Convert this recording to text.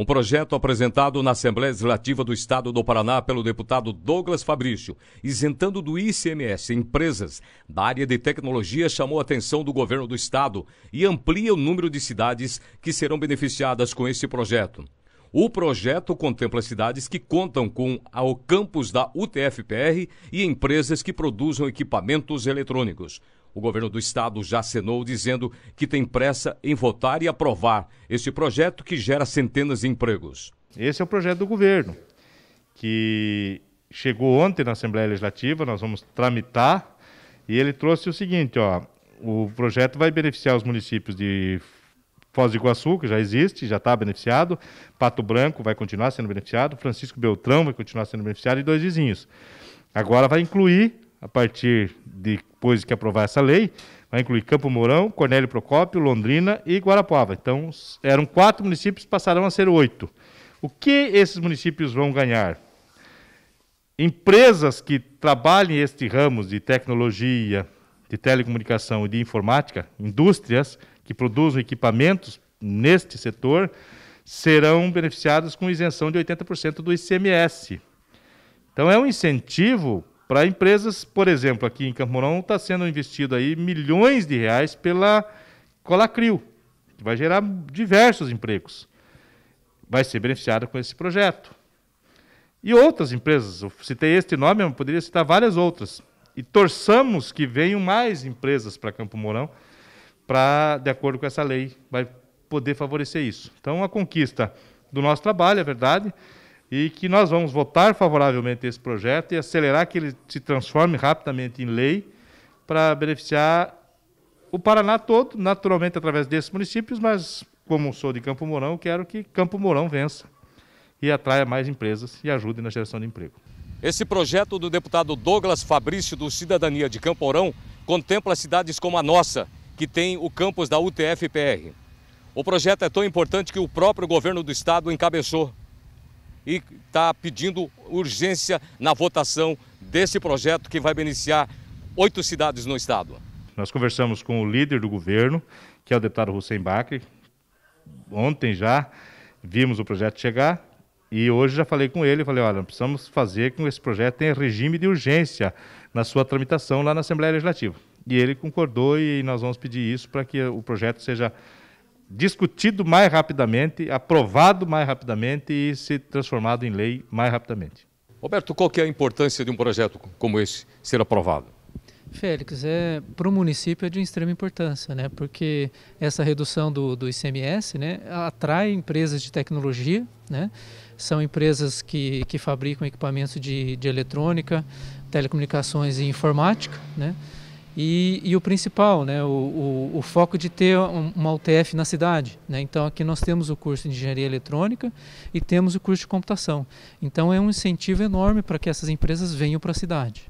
Um projeto apresentado na Assembleia Legislativa do Estado do Paraná pelo deputado Douglas Fabrício, isentando do ICMS empresas da área de tecnologia, chamou a atenção do governo do Estado e amplia o número de cidades que serão beneficiadas com esse projeto. O projeto contempla cidades que contam com o campus da UTFPR e empresas que produzam equipamentos eletrônicos. O governo do estado já acenou dizendo que tem pressa em votar e aprovar este projeto que gera centenas de empregos. Esse é o projeto do governo, que chegou ontem na Assembleia Legislativa, nós vamos tramitar, e ele trouxe o seguinte, ó, o projeto vai beneficiar os municípios de Foz do Iguaçu, que já existe, já está beneficiado, Pato Branco vai continuar sendo beneficiado, Francisco Beltrão vai continuar sendo beneficiado e dois vizinhos. Agora vai incluir, a partir de depois que aprovar essa lei, vai incluir Campo Mourão, Cornélio Procópio, Londrina e Guarapuava. Então, eram quatro municípios, passarão a ser oito. O que esses municípios vão ganhar? Empresas que trabalhem este ramo de tecnologia, de telecomunicação e de informática, indústrias que produzem equipamentos neste setor, serão beneficiadas com isenção de 80% do ICMS. Então, é um incentivo para empresas, por exemplo, aqui em Campo Mourão está sendo investido aí milhões de reais pela Colacril, que vai gerar diversos empregos. Vai ser beneficiada com esse projeto. E outras empresas, eu citei este nome, mas poderia citar várias outras. E torçamos que venham mais empresas para Campo Mourão, para, de acordo com essa lei, vai poder favorecer isso. Então, a conquista do nosso trabalho, é verdade, e que nós vamos votar favoravelmente esse projeto e acelerar que ele se transforme rapidamente em lei para beneficiar o Paraná todo, naturalmente através desses municípios, mas como sou de Campo Mourão, quero que Campo Mourão vença e atraia mais empresas e ajude na geração de emprego. Esse projeto do deputado Douglas Fabrício do Cidadania de Campo Mourão contempla cidades como a nossa, que tem o campus da UTF-PR. O projeto é tão importante que o próprio governo do estado encabeçou e está pedindo urgência na votação desse projeto que vai beneficiar oito cidades no estado. Nós conversamos com o líder do governo, que é o deputado Hussein Bacri, ontem já vimos o projeto chegar e hoje já falei com ele, falei, olha, precisamos fazer com que esse projeto tenha regime de urgência na sua tramitação lá na Assembleia Legislativa. E ele concordou e nós vamos pedir isso para que o projeto seja discutido mais rapidamente, aprovado mais rapidamente e se transformado em lei mais rapidamente. Roberto, qual que é a importância de um projeto como esse ser aprovado? Félix, é, para o município é de extrema importância, né? porque essa redução do, do ICMS né, atrai empresas de tecnologia, né? são empresas que, que fabricam equipamentos de, de eletrônica, telecomunicações e informática, né? E, e o principal, né, o, o, o, foco de ter uma UTF na cidade. Né? Então aqui nós temos o curso de engenharia eletrônica e temos o curso de computação. Então é um incentivo enorme para que essas empresas venham para a cidade.